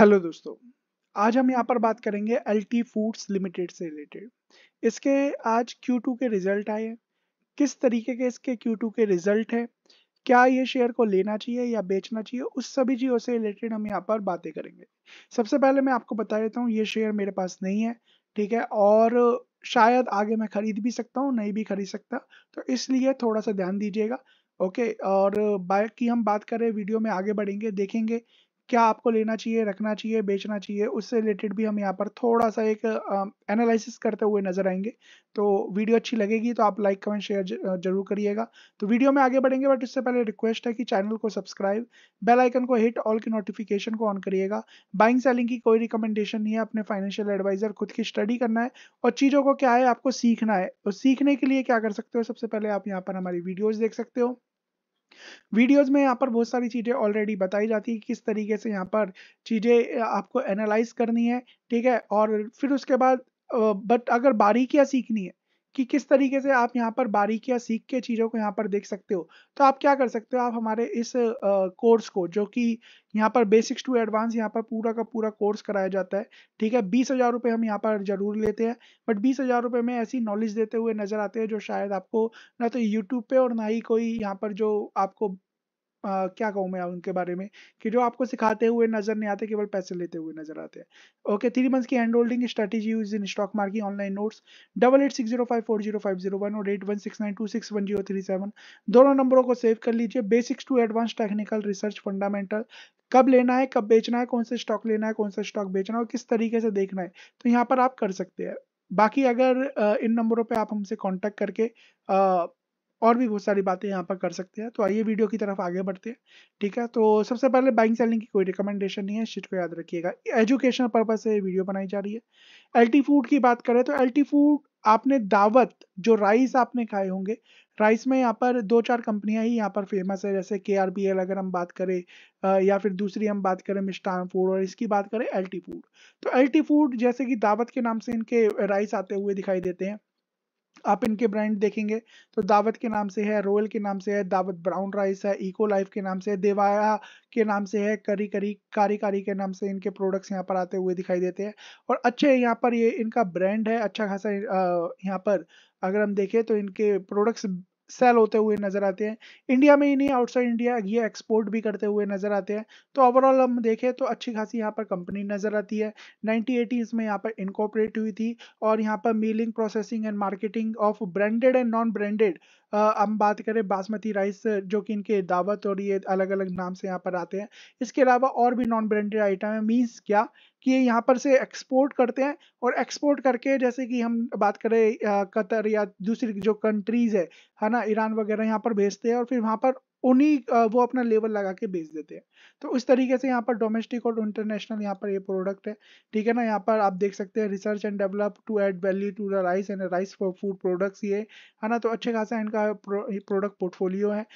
hello दोस्तों आज हम यहाँ पर बात करेंगे एल टी फूड्स लिमिटेड से रिलेटेड इसके आज Q2 के रिजल्ट आए हैं किस तरीके के इसके Q2 के रिजल्ट है क्या ये शेयर को लेना चाहिए या बेचना चाहिए उस सभी चीज़ों से रिलेटेड हम यहाँ पर बातें करेंगे सबसे पहले मैं आपको बता देता हूँ ये शेयर मेरे पास नहीं है ठीक है और शायद आगे मैं खरीद भी सकता हूँ नहीं भी खरीद सकता तो इसलिए थोड़ा सा ध्यान दीजिएगा ओके और बाकी हम बात करें वीडियो में आगे बढ़ेंगे देखेंगे क्या आपको लेना चाहिए रखना चाहिए बेचना चाहिए उससे रिलेटेड भी हम यहाँ पर थोड़ा सा एक एनालिसिस करते हुए नजर आएंगे तो वीडियो अच्छी लगेगी तो आप लाइक कमेंट शेयर जरूर करिएगा तो वीडियो में आगे बढ़ेंगे बट इससे पहले रिक्वेस्ट है कि चैनल को सब्सक्राइब बेल आइकन को हिट ऑल की नोटिफिकेशन को ऑन करिएगा बाइंग सेलिंग की कोई रिकमेंडेशन नहीं है अपने फाइनेंशियल एडवाइजर खुद की स्टडी करना है और चीज़ों को क्या है आपको सीखना है तो सीखने के लिए क्या कर सकते हो सबसे पहले आप यहाँ पर हमारी वीडियोज़ देख सकते हो वीडियोस में यहाँ पर बहुत सारी चीज़ें ऑलरेडी बताई जाती है किस तरीके से यहाँ पर चीज़ें आपको एनालाइज करनी है ठीक है और फिर उसके बाद बट अगर बारीकियाँ सीखनी है कि किस तरीके से आप यहाँ पर बारीकियाँ सीख के चीज़ों को यहाँ पर देख सकते हो तो आप क्या कर सकते हो आप हमारे इस कोर्स को जो कि यहाँ पर बेसिक्स टू एडवांस यहाँ पर पूरा का पूरा कोर्स कराया जाता है ठीक है बीस हज़ार रुपये हम यहाँ पर ज़रूर लेते हैं बट बीस हज़ार रुपये में ऐसी नॉलेज देते हुए नज़र आते हैं जो शायद आपको ना तो यूट्यूब पे और ना ही कोई यहाँ पर जो आपको आ, क्या कहूँ मैं उनके बारे में कि जो आपको सिखाते हुए नजर नहीं आते केवल पैसे लेते हुए नजर आते हैं ओके थ्री मंथ्स की hand holding strategy use in stock market online notes double eight six zero five four zero five zero one और eight one six nine two six one zero three seven दोनों नंबरों को save कर लीजिए basics to advance technical research fundamental कब लेना है कब बेचना है कौन सा स्टॉक लेना है कौन सा स्टॉक बेचना है और किस तरीके से देखना है तो यहाँ पर आप कर सकते हैं बाकी अगर इन नंबरों पे आप हमसे कांटेक्ट करके और भी बहुत सारी बातें यहाँ पर कर सकते हैं तो आइए वीडियो की तरफ आगे बढ़ते हैं ठीक है तो सबसे पहले बाइंग सेलिंग की कोई रिकमेंडेशन नहीं है इस चीज़ को याद रखिएगा एजुकेशनल पर्पज से वीडियो बनाई जा रही है एल्टी फूड की बात करें तो एल्टी फूड आपने दावत जो राइस आपने खाए होंगे राइस में यहाँ पर दो चार कंपनियाँ ही यहाँ पर फेमस है जैसे के आर बी एल अगर हम बात करें या फिर दूसरी हम बात करें मिष्टान फूड और इसकी बात करें एल्टी फूड तो एल्टी फूड जैसे कि दावत के नाम से इनके राइस आते हुए दिखाई देते हैं आप इनके ब्रांड देखेंगे तो दावत के नाम से है रोयल के नाम से है दावत ब्राउन राइस है इको लाइफ के नाम से है देवाया के नाम से है करी करी कारी कारी के नाम से इनके प्रोडक्ट्स यहाँ पर आते हुए दिखाई देते हैं और अच्छे यहाँ पर ये इनका ब्रांड है अच्छा खासा यहाँ पर अगर हम देखें तो इनके प्रोडक्ट्स सेल होते हुए नजर आते हैं इंडिया में ही नहीं आउटसाइड इंडिया ये एक्सपोर्ट भी करते हुए नजर आते हैं तो ओवरऑल हम देखें तो अच्छी खासी यहाँ पर कंपनी नजर आती है नाइनटीन एटीज़ में यहाँ पर इनकॉपरेट हुई थी और यहाँ पर milling processing and marketing of branded and non branded हम बात करें बासमती राइस जो कि इनके दावत और ये अलग अलग नाम से यहाँ पर आते हैं इसके अलावा और भी नॉन ब्रांडेड आइटम है मीन्स क्या कि यहाँ पर से एक्सपोर्ट करते हैं और एक्सपोर्ट करके जैसे कि हम बात करें कतर या दूसरी जो कंट्रीज़ है है ना ईरान वगैरह यहाँ पर भेजते हैं और फिर वहाँ पर उन्हीं वो अपना लेवल लगा के बेच देते हैं तो उस तरीके से यहाँ पर डोमेस्टिक और इंटरनेशनल यहाँ पर ये प्रोडक्ट है ठीक है ना यहाँ पर आप देख सकते हैं research and develop to add value to the rice and rice for food products ये है ना तो अच्छे खासा इनका प्रोडक्ट पोर्टफोलियो है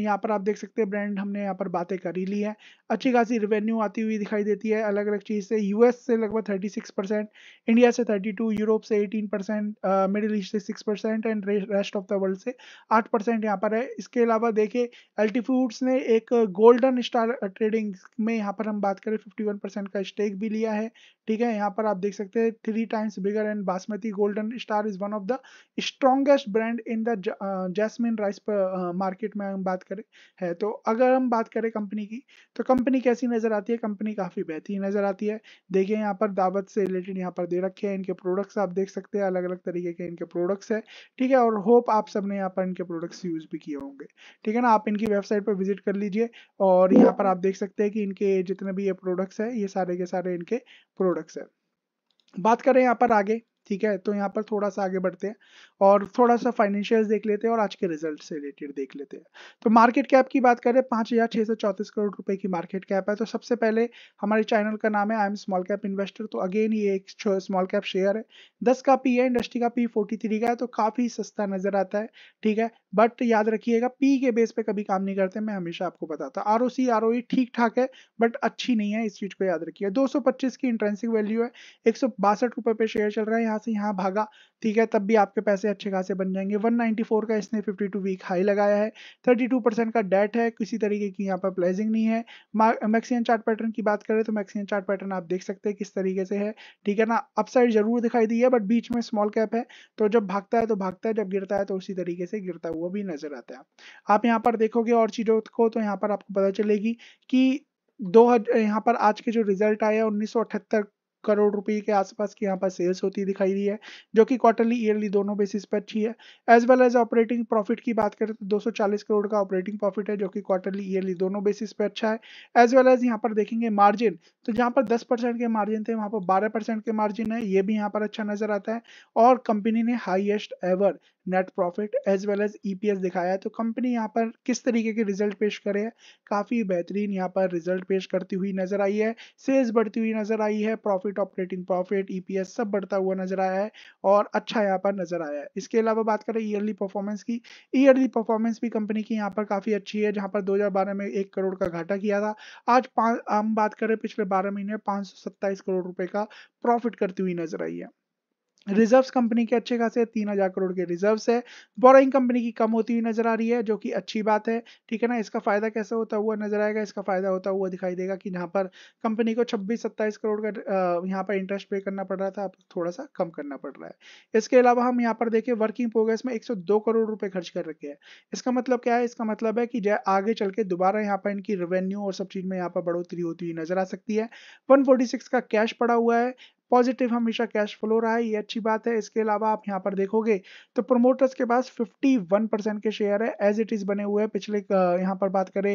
यहाँ पर आप देख सकते हैं ब्रांड हमने यहाँ पर बातें करी ली है अच्छी खासी रिवेन्यू आती हुई दिखाई देती है अलग अलग चीज़ से यूएस से लगभग 36 परसेंट इंडिया से 32 यूरोप से 18 परसेंट मिडिल ईस्ट से 6 percent and rest of the world से 8 परसेंट यहाँ पर है इसके अलावा देखें फूड्स ने एक गोल्डन स्टार ट्रेडिंग में यहाँ पर हम बात करें वन परसेंट का स्टेक भी लिया है ठीक है यहाँ पर आप देख सकते हैं three times bigger and basmati golden star is one of the strongest brand in the jasmine rice market में हम बात करें है तो अगर हम बात करें कंपनी की तो कंपनी कंपनी कैसी नज़र आती है कंपनी काफ़ी बेहतरीन नज़र आती है देखिए यहाँ पर दावत से रिलेटेड यहाँ पर दे रखे हैं इनके प्रोडक्ट्स आप देख सकते हैं अलग अलग तरीके के इनके प्रोडक्ट्स है ठीक है और होप आप सबने यहाँ पर इनके प्रोडक्ट्स यूज़ भी किए होंगे ठीक है ना आप इनकी वेबसाइट पर विजिट कर लीजिए और यहाँ पर आप देख सकते हैं कि इनके जितने भी ये प्रोडक्ट्स है ये सारे के सारे इनके प्रोडक्ट्स है बात करें यहाँ पर आगे ठीक है तो यहाँ पर थोड़ा सा आगे बढ़ते हैं और थोड़ा सा फाइनेंशियल देख लेते हैं और आज के रिजल्ट से रिलेटेड देख लेते हैं तो मार्केट कैप की बात करें पाँच हज़ार छः सौ चौंतीस करोड़ रुपए की मार्केट कैप है तो सबसे पहले हमारे चैनल का नाम है I am small cap investor तो अगेन ये एक स्मॉल कैप शेयर है दस का पी है इंडस्ट्री का पी फोर्टी थ्री का है तो काफ़ी सस्ता नज़र आता है ठीक है बट याद रखिएगा पी के बेस पे कभी काम नहीं करते मैं हमेशा आपको बताता R O C R O e ठीक ठाक है बट अच्छी नहीं है इस चीज़ को याद रखिए दो सौ पच्चीस की इंट्रेंसिक वैल्यू है एक सौ बासठ रुपए पे शेयर चल रहा है यहाँ से यहाँ भागा ठीक है तब भी आपके पैसे अच्छे खासे बन जाएंगे 194 का इसने 52 वीक हाई लगाया है 32 परसेंट का डेट है किसी तरीके की यहाँ पर प्राइजिंग नहीं है मैक्सियन चार्ट पैटर्न की बात करें तो मैक्सियन चार्ट पैटर्न आप देख सकते हैं किस तरीके से है ठीक है ना अपसाइड जरूर दिखाई दी है बट बीच में स्मॉल कैप है तो जब भागता है तो भागता है जब गिरता है तो उसी तरीके से गिरता हुआ भी नजर आता है आप यहाँ पर देखोगे और चीज़ों को तो यहाँ पर आपको पता चलेगी कि दो यहाँ पर आज के जो रिजल्ट आया उन्नीस करोड़ रुपए के आसपास की यहाँ पर सेल्स होती दिखाई दी है जो कि क्वार्टरली ईयरली दोनों बेसिस पर अच्छी है as well as operating profit की बात करें तो 240 करोड़ का ऑपरेटिंग प्रॉफिट है जो कि क्वार्टरली ईयरली दोनों बेसिस पर अच्छा है एज वेल एज यहाँ पर देखेंगे मार्जिन तो जहाँ पर दस के मार्जिन थे वहाँ पर बारह के मार्जिन है ये भी यहाँ पर अच्छा नजर आता है और कंपनी ने highest ever net profit as well as EPS दिखाया है तो कंपनी यहाँ पर किस तरीके के रिजल्ट पेश करे है काफ़ी बेहतरीन यहाँ पर रिजल्ट पेश करती हुई नजर आई है सेल्स बढ़ती हुई नजर आई है प्रॉफिट ऑपरेटिंग प्रॉफिट ईपीएस सब बढ़ता हुआ नजर आया है और अच्छा यहाँ पर नजर आया है इसके अलावा बात करें ईयरली परफॉर्मेंस की ईयरली परफॉर्मेंस भी कंपनी की यहाँ पर काफ़ी अच्छी है जहाँ पर दो में एक करोड़ का घाटा किया था आज हम बात करें पिछले बारह महीने पाँच करोड़ रुपए का प्रॉफिट करती हुई नजर आई है रिजर्व्स कंपनी के अच्छे खासे तीन हजार करोड़ के रिजर्व्स है बोराइंग कंपनी की कम होती हुई नजर आ रही है जो कि अच्छी बात है ठीक है ना इसका फायदा कैसे होता हुआ नजर आएगा इसका फायदा होता हुआ दिखाई देगा कि यहाँ पर कंपनी को छब्बीस सत्ताईस करोड़ का यहाँ पर इंटरेस्ट पे करना पड़ रहा था अब थोड़ा सा कम करना पड़ रहा है इसके अलावा हम यहाँ पर देखें वर्किंग प्रोग्रेस में एक करोड़ रुपए खर्च कर रखे हैं इसका मतलब क्या है इसका मतलब है कि आगे चल के दोबारा यहाँ पर इनकी रेवेन्यू और सब चीज में यहाँ पर बढ़ोतरी होती हुई नजर आ सकती है वन का कैश पड़ा हुआ है पॉजिटिव हमेशा कैश फ्लो रहा है ये अच्छी बात है इसके अलावा आप यहाँ पर देखोगे तो प्रमोटर्स के पास 51 परसेंट के शेयर है एज इट इज़ बने हुए हैं पिछले यहाँ पर बात करें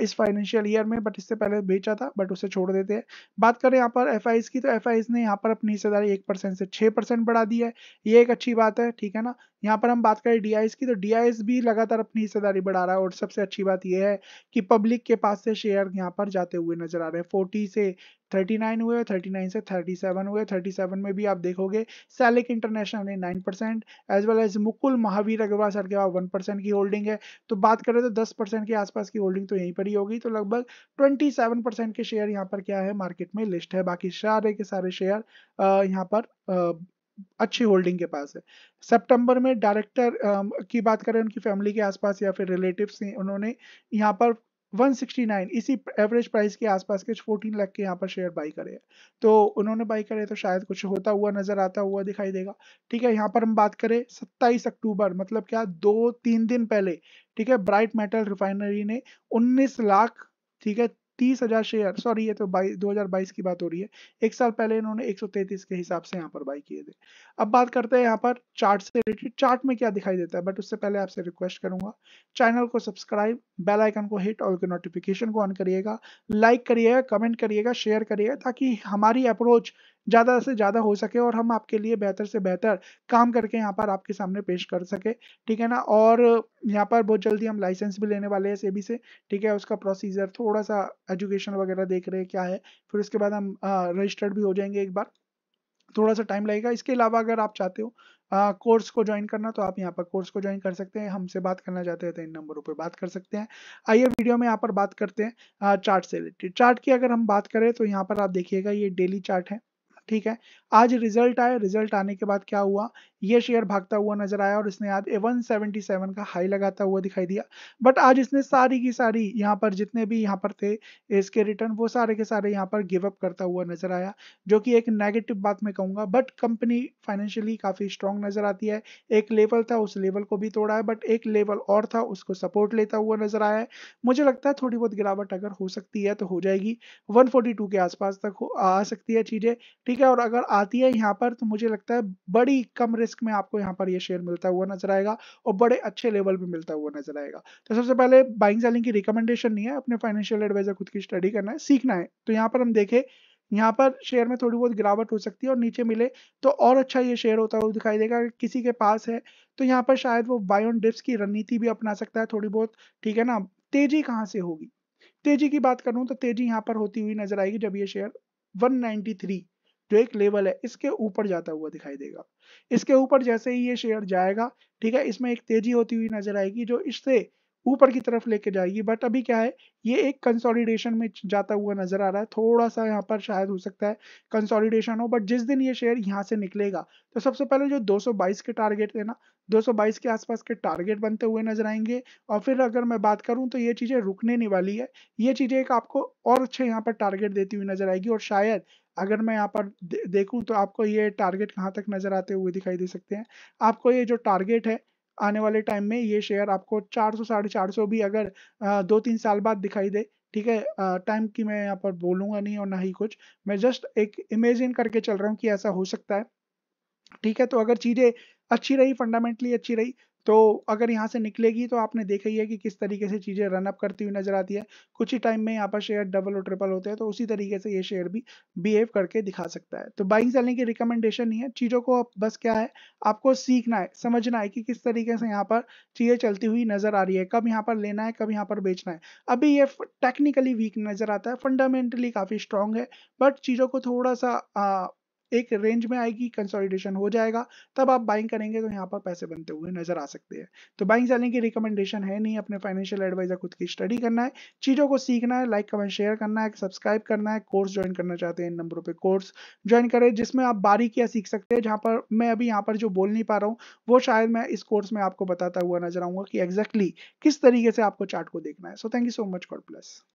इस फाइनेंशियल ईयर में बट इससे पहले बेचा था बट उसे छोड़ देते हैं बात करें यहाँ पर एफ की तो एफ ने यहाँ पर अपनी हिस्सेदारी एक से छह बढ़ा दी है ये एक अच्छी बात है ठीक है ना यहाँ पर हम बात करें डी की तो डी भी लगातार अपनी हिस्सेदारी बढ़ा रहा है और सबसे अच्छी बात यह है कि पब्लिक के पास से शेयर यहाँ पर जाते हुए नजर आ रहे हैं फोर्टी से 39 हुए 39 से 37 हुए 37 में भी आप देखोगे सैलिक इंटरनेशनल ने 9 percent as well as Mukul Mahavir Agrawal sir के पास 1 परसेंट की होल्डिंग है तो बात करें तो 10 परसेंट के आसपास की होल्डिंग तो यहीं पर ही होगी तो लगभग 27 परसेंट के शेयर यहाँ पर क्या है मार्केट में लिस्ट है बाकी सारे के सारे शेयर यहाँ पर अच्छी होल्डिंग के पास है सितंबर में डायरेक्टर की बात करें उनकी फैमिली के आसपास या फिर रिलेटिव्स उन्होंने यहाँ पर 169 इसी एवरेज प्राइस के आसपास के 14 लाख के यहाँ पर शेयर बाई करे तो उन्होंने बाई करे तो शायद कुछ होता हुआ नजर आता हुआ दिखाई देगा ठीक है यहाँ पर हम बात करें 27 अक्टूबर मतलब क्या दो तीन दिन पहले ठीक है ब्राइट मेटल रिफाइनरी ने 19 लाख ठीक है तीस हजार शेयर सॉरी ये तो बाईस दो हजार बाईस की बात हो रही है एक साल पहले इन्होंने एक सौ तैतीस के हिसाब से यहाँ पर बाई किए थे अब बात करते हैं यहाँ पर चार्ट से रिलेटेड चार्ट में क्या दिखाई देता है बट उससे पहले आपसे रिक्वेस्ट करूंगा चैनल को सब्सक्राइब बेल आइकन को हिट और नोटिफिकेशन को ऑन करिएगा लाइक करिएगा कमेंट करिएगा शेयर करिएगा ताकि हमारी अप्रोच ज़्यादा से ज़्यादा हो सके और हम आपके लिए बेहतर से बेहतर काम करके यहाँ पर आपके सामने पेश कर सके ठीक है ना और यहाँ पर बहुत जल्दी हम लाइसेंस भी लेने वाले हैं सेबी से ठीक है उसका प्रोसीजर थोड़ा सा एजुकेशन वगैरह देख रहे हैं क्या है फिर उसके बाद हम रजिस्टर्ड भी हो जाएंगे एक बार थोड़ा सा टाइम लगेगा इसके अलावा अगर आप चाहते हो कोर्स को ज्वाइन करना तो आप यहाँ पर कोर्स को ज्वाइन कर सकते हैं हमसे बात करना चाहते हैं तो इन नंबरों पर बात कर सकते हैं आइए वीडियो में यहाँ पर बात करते हैं चार्ट से रिलेटेड चार्ट की अगर हम बात करें तो यहाँ पर आप देखिएगा ये डेली चार्ट है ठीक है आज रिजल्ट आया रिजल्ट आने के बाद क्या हुआ ये शेयर भागता हुआ नजर आया और इसने आज वन का हाई लगाता हुआ दिखाई दिया बट आज इसने सारी की सारी यहाँ पर जितने भी यहाँ पर थे इसके रिटर्न वो सारे के सारे यहाँ पर गिव अप करता हुआ नजर आया जो कि एक नेगेटिव बात मैं कहूँगा बट कंपनी फाइनेंशियली काफ़ी स्ट्रॉन्ग नजर आती है एक लेवल था उस लेवल को भी तोड़ा है बट एक लेवल और था उसको सपोर्ट लेता हुआ नजर आया है मुझे लगता है थोड़ी बहुत गिरावट अगर हो सकती है तो हो जाएगी 142 के आसपास तक आ सकती है चीज़ें ठीक है और अगर आती है यहाँ पर तो मुझे लगता है बड़ी कम रिस्क रिस्क में आपको यहाँ पर ये शेयर मिलता हुआ नजर आएगा और बड़े अच्छे लेवल पर मिलता हुआ नजर आएगा तो सबसे पहले बाइंग सेलिंग की रिकमेंडेशन नहीं है अपने फाइनेंशियल एडवाइजर खुद की स्टडी करना है सीखना है तो यहाँ पर हम देखें यहाँ पर शेयर में थोड़ी बहुत गिरावट हो सकती है और नीचे मिले तो और अच्छा ये शेयर होता हुआ दिखाई देगा किसी के पास है तो यहाँ पर शायद वो बाय ऑन डिप्स की रणनीति भी अपना सकता है थोड़ी बहुत ठीक है ना तेजी कहाँ से होगी तेजी की बात करूँ तो तेजी यहाँ पर होती हुई नजर आएगी जब ये शेयर 193 जो एक लेवल है इसके ऊपर जाता हुआ दिखाई देगा इसके ऊपर जैसे ही ये शेयर जाएगा ठीक है इसमें एक तेजी होती हुई नजर आएगी जो इससे ऊपर की तरफ लेके जाएगी बट अभी क्या है ये एक कंसोलिडेशन में जाता हुआ नजर आ रहा है थोड़ा सा यहाँ पर शायद हो सकता है कंसोलिडेशन हो बट जिस दिन ये शेयर यहाँ से निकलेगा तो सबसे पहले जो 222 के टारगेट थे ना 222 के आसपास के टारगेट बनते हुए नजर आएंगे और फिर अगर मैं बात करूं तो ये चीजें रुकने नहीं वाली है ये चीजें एक आपको और अच्छे यहाँ पर टारगेट देती हुई नजर आएगी और शायद अगर मैं यहाँ पर दे, देखूँ तो आपको ये टारगेट कहाँ तक नज़र आते हुए दिखाई दे सकते हैं आपको ये जो टारगेट है आने वाले टाइम में ये शेयर आपको चार सौ साढ़े चार सौ भी अगर आ, दो तीन साल बाद दिखाई दे ठीक है टाइम की मैं यहाँ पर बोलूंगा नहीं और ना ही कुछ मैं जस्ट एक इमेजिन करके चल रहा हूँ कि ऐसा हो सकता है ठीक है तो अगर चीज़ें अच्छी रही फंडामेंटली अच्छी रही तो अगर यहाँ से निकलेगी तो आपने देखा ही है कि किस तरीके से चीज़ें रनअप करती हुई नजर आती है कुछ ही टाइम में यहाँ पर शेयर डबल और ट्रिपल होते हैं तो उसी तरीके से ये शेयर भी बिहेव करके दिखा सकता है तो बाइंग सेलिंग की रिकमेंडेशन नहीं है चीज़ों को बस क्या है आपको सीखना है समझना है कि किस तरीके से यहाँ पर चीज़ें चलती हुई नजर आ रही है कब यहाँ पर लेना है कब यहाँ पर बेचना है अभी ये टेक्निकली वीक नजर आता है फंडामेंटली काफ़ी स्ट्रांग है बट चीज़ों को थोड़ा सा एक रेंज में आएगी कंसोलिडेशन हो जाएगा तब आप बाइंग करेंगे तो यहाँ पर पैसे बनते हुए नजर आ सकते हैं तो बाइंग सेलिंग की रिकमेंडेशन है नहीं अपने फाइनेंशियल एडवाइजर खुद की स्टडी करना है चीज़ों को सीखना है लाइक कमेंट शेयर करना है सब्सक्राइब करना है कोर्स ज्वाइन करना चाहते हैं इन नंबरों पर कोर्स ज्वाइन करें जिसमें आप बारीकियाँ सीख सकते हैं जहां पर मैं अभी यहाँ पर जो बोल नहीं पा रहा हूँ वो शायद मैं इस कोर्स में आपको बताता हुआ नजर आऊंगा कि एग्जैक्टली exactly किस तरीके से आपको चार्ट को देखना है so thank you so much God plus